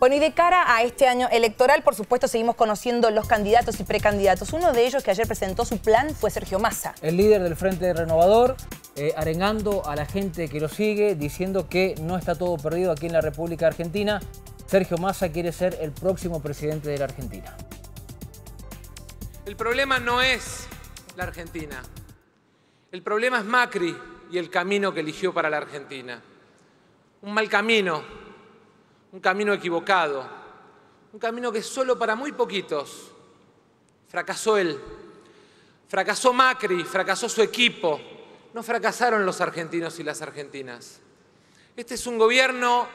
Bueno, y de cara a este año electoral, por supuesto, seguimos conociendo los candidatos y precandidatos. Uno de ellos que ayer presentó su plan fue Sergio Massa. El líder del Frente Renovador, eh, arengando a la gente que lo sigue, diciendo que no está todo perdido aquí en la República Argentina. Sergio Massa quiere ser el próximo presidente de la Argentina. El problema no es la Argentina. El problema es Macri y el camino que eligió para la Argentina. Un mal camino un camino equivocado, un camino que solo para muy poquitos. Fracasó él, fracasó Macri, fracasó su equipo, no fracasaron los argentinos y las argentinas. Este es un gobierno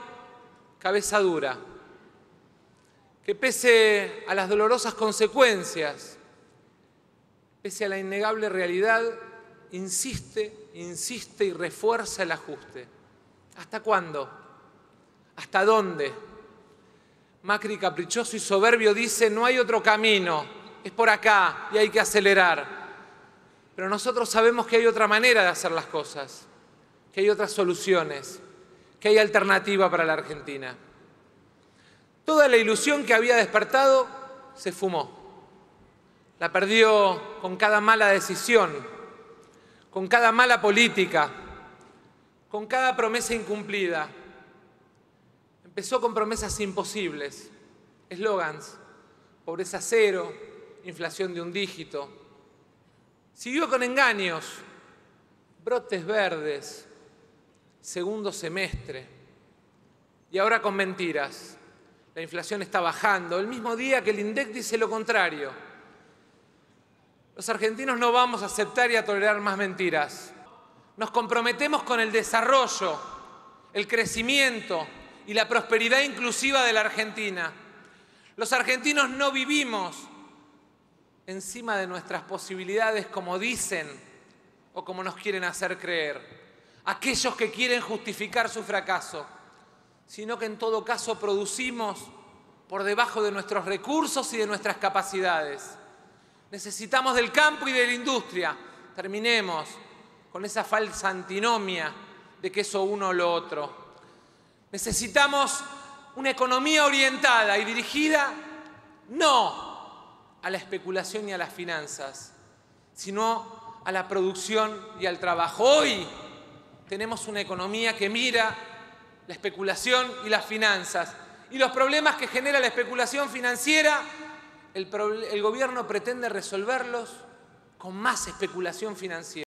cabeza dura, que pese a las dolorosas consecuencias, pese a la innegable realidad, insiste, insiste y refuerza el ajuste. ¿Hasta cuándo? ¿Hasta dónde? Macri caprichoso y soberbio dice, no hay otro camino, es por acá y hay que acelerar. Pero nosotros sabemos que hay otra manera de hacer las cosas, que hay otras soluciones, que hay alternativa para la Argentina. Toda la ilusión que había despertado se fumó. La perdió con cada mala decisión, con cada mala política, con cada promesa incumplida. Empezó con promesas imposibles, eslogans, pobreza cero, inflación de un dígito. Siguió con engaños, brotes verdes, segundo semestre. Y ahora con mentiras. La inflación está bajando, el mismo día que el INDEC dice lo contrario. Los argentinos no vamos a aceptar y a tolerar más mentiras. Nos comprometemos con el desarrollo, el crecimiento, y la prosperidad inclusiva de la Argentina. Los argentinos no vivimos encima de nuestras posibilidades como dicen o como nos quieren hacer creer aquellos que quieren justificar su fracaso, sino que en todo caso producimos por debajo de nuestros recursos y de nuestras capacidades. Necesitamos del campo y de la industria. Terminemos con esa falsa antinomia de que eso uno o lo otro. Necesitamos una economía orientada y dirigida no a la especulación y a las finanzas, sino a la producción y al trabajo. Hoy tenemos una economía que mira la especulación y las finanzas. Y los problemas que genera la especulación financiera, el, gobierno pretende resolverlos con más especulación financiera.